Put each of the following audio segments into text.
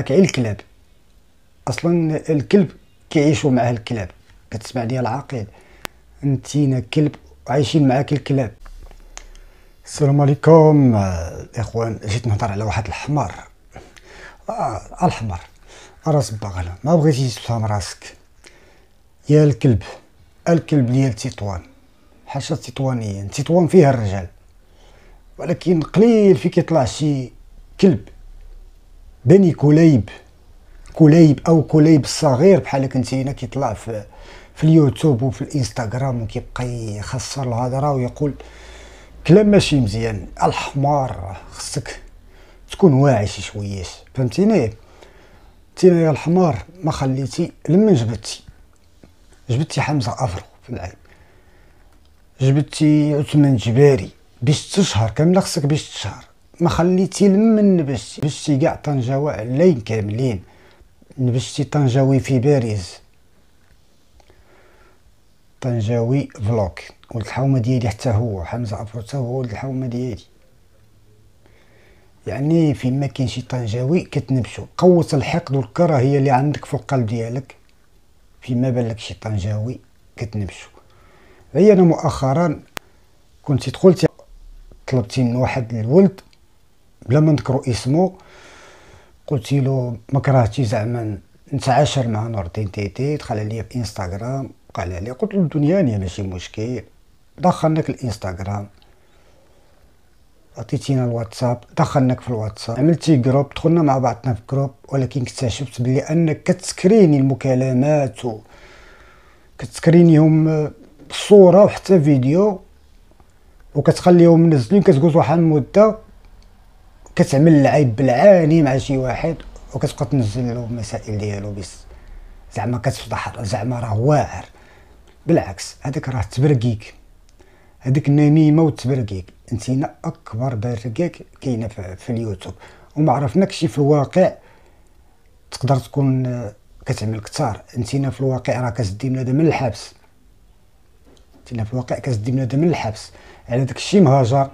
كعي إيه الكلاب اصلا الكلب كيعيشوا معاه الكلاب كتسمع ليا العاقل انتينا كلب عايشين معاك الكلاب السلام عليكم الاخوان جيت نهضر على واحد الحمار آه الحمار راس باغلا ما بغيتي تفهم راسك يا الكلب الكلب ديال تطوان حاشا تطوانيه تطوان فيها الرجال ولكن قليل في كيطلع شي كلب بني كليب كليب او كليب الصغير بحال كنت هنا كيطلع في في اليوتيوب وفي الانستغرام وكيبقى يخسر الهضره ويقول كلام ماشي مزيان الحمار خصك تكون واعي شي شويه فهمتيني تينا يا الحمار ما خليتي لمن جبدتي جبدتي حمزه افرو في العين جبدتي عثمان جباري باش تشهر كامله خصك باش تشهر ما خليتي لما نبشتي نبشتي كاع طنجاوة علين كاملين نبشتي طنجاوي في باريس طنجاوي فلوك ولد الحومه ديالي حتى هو حمزه عفرو حتى هو ولد الحومه ديالي يعني فيما ما كاين شي طنجاوي كتنبشو قوة الحقد والكراهيه اللي عندك فوق القلب ديالك فيما ما بالك شي طنجاوي كتنبشو هي انا مؤخرا كنت دخلت طلبتي من واحد الولد بلا ما نذكروا اسمه قلت له ما كرهتي زعما نتعاشر مع نور الدين تيتي دخل عليا في انستغرام قال لي قلت له الدنياني يعني ماشي مشكل دخلناك الانستغرام عطيتينا الواتساب دخلناك في الواتساب عملتي جروب دخلنا مع بعضنا في جروب ولكن اكتشفت بلي انك كتسكريني المكالمات و كتسكرينيهم صوره وحتى فيديو وكتخليهم منزلين كتجوز واحد المده كتعمل العيب بالعاني مع شي واحد وكتبقى تنزل له المسائل ديالو بس زعما كتفضح زعما راه واعر بالعكس هذاك راه تبرقيك هذيك النميمه والتبرقيك انتينا اكبر برقيك كاينه في في اليوتيوب وما عرفناكش في الواقع تقدر تكون كتعمل كثار انتينا في الواقع راه كتدي بنادم من الحبس انتينا في الواقع كتدي بنادم من الحبس على داكشي مهاجر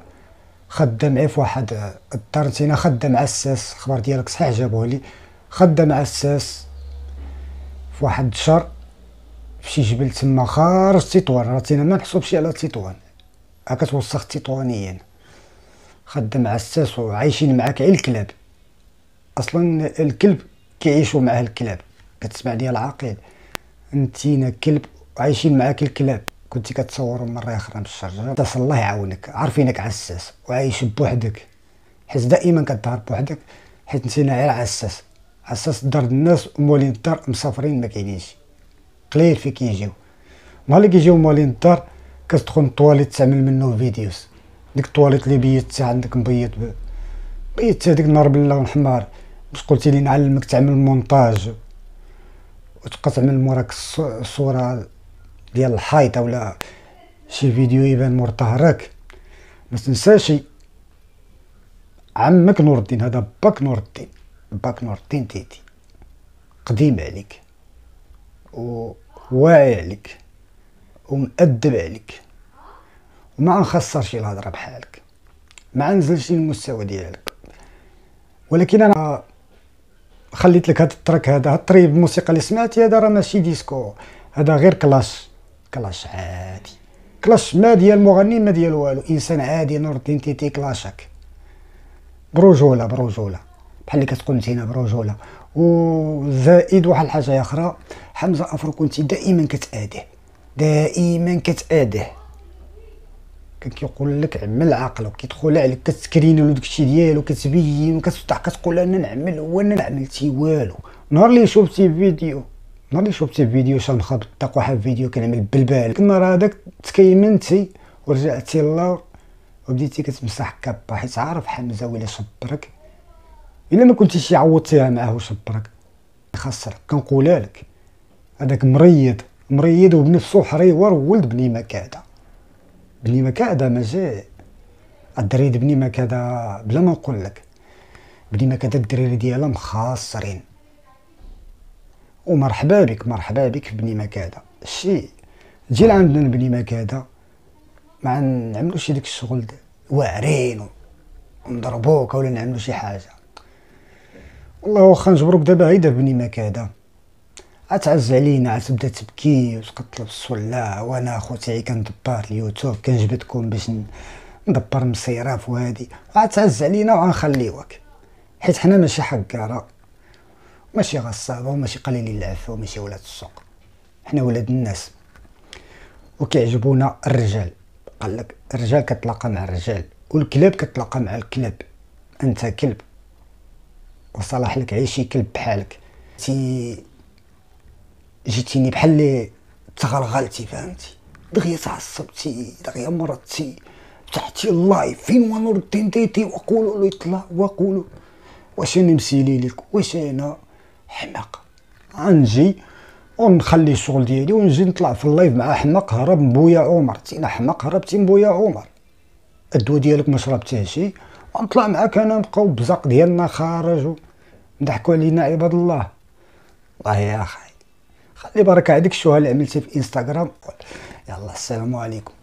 خدام عيف واحد نتينا خدام عساس الخبر ديالك صحيح جابوه لي خدام عساس في واحد الشهر في شي جبل تما خارج تطوان راه تينا ما نحسبش على تطوان هاكا توسخ تطوانيا خدام عساس وعايشين معاك غير الكلاب اصلا الكلب كيعيشوا معاه الكلاب كتسمع ليا العقيل نتينا كلب عايشين معاك الكلاب كنتي كتصور مره اخرى في الشرجه بس الله يعاونك عارفينك عساس وعايش بوحدك حيت دائما كتظهر بوحدك حيت نسينا غير عساس عساس دار الناس ومولين الدار مسافرين ما كاينينش قليل فين كيجيو نهار اللي كيجيو موالين الدار كتدخل الطواليت تعمل منه فيديوز ديك الطواليت اللي بيت عندك مبيض بيت هذيك النهار بالله الحمار باش قلتي لي نعلمك تعمل مونتاج وتبقى تعمل موراك الصوره ديال الحيط ولا شي فيديو يبان مرتهرك ما تنساش عمك نور الدين هذا باك نور الدين باك نور الدين تيتي قديم عليك وواعي عليك ومؤدب عليك وما نخسرش الهضره بحالك ما نزلش المستوى ديالك ولكن انا خليت لك هاد التراك هذا الطريب الموسيقى اللي سمعتي هذا راه ماشي ديسكو هذا غير كلاش كلاش عادي كلاش ما ديال مغني ما ديال والو انسان عادي نور الدين تيتي كلاشك برجوله برجوله بحال اللي كتقول انت هنا برجوله وزائد واحد الحاجه اخرى حمزه افرو كنت دائما كتاديه دائما كتاديه كيقول لك عمل عقلك كيدخل عليك كتسكرين له داكشي ديالو كتبين وكتفتح كتقول انا نعمل هو انا ما عملتي والو نهار اللي شفتي فيديو نهار اللي شفت فيديو شنخرج طاق واحد فيديو كنعمل بالبال راه هذاك تكيمنتي ورجعتي للور وبديتي كتمسح كابا حيت عارف حمزه ولا صبرك الا ما كنتيش عوضتيها معاه وصبرك خسرك كنقولها لك هذاك مريض مريض وبنفسه حريور ولد بني مكاده بني مكاده ماشي الدريد بني مكاده بلا ما نقول لك بني مكاده الدراري ديالهم خاسرين ومرحبا بك مرحبا بك بني مكاده شي تجي لعندنا بني مكاده ما نعملوش ديك الشغل واعرين ونضربوك ولا نعملو شي حاجه والله واخا نجبروك دابا هيدا بني مكاده عتعز علينا عتبدا تبكي وتقتل بالصلاة وانا خوتي كندبر اليوتيوب كنجبدكم باش ندبر مسيرة فوادي عتعز علينا وغنخليوك حيت حنا ماشي حكارة ماشي غصابه وماشي قليلين العفه وماشي ولاد السوق حنا ولاد الناس وكيعجبونا الرجال قال لك الرجال كتلاقى مع الرجال والكلاب كتلاقى مع الكلاب انت كلب وصلاح لك عيشي كلب بحالك تي جيتيني بحال اللي تغلغلتي فهمتي دغيا تعصبتي دغيا مرضتي تحتي اللايف فين ونور الدين ديتي وقولوا له يطلع وقولوا واش انا مسيلي لك واش انا حماق غنجي ونخلي الشغل ديالي ونجي نطلع في اللايف مع حماق هرب من بويا عمر تينا حماق هربتي من بويا عمر الدواء ديالك ما شربتهاشي ونطلع معاك انا نبقاو بزاق ديالنا خارج نضحكوا علينا عباد الله الله يا اخي خلي بركه عليك شو اللي عملتي في انستغرام يلا السلام عليكم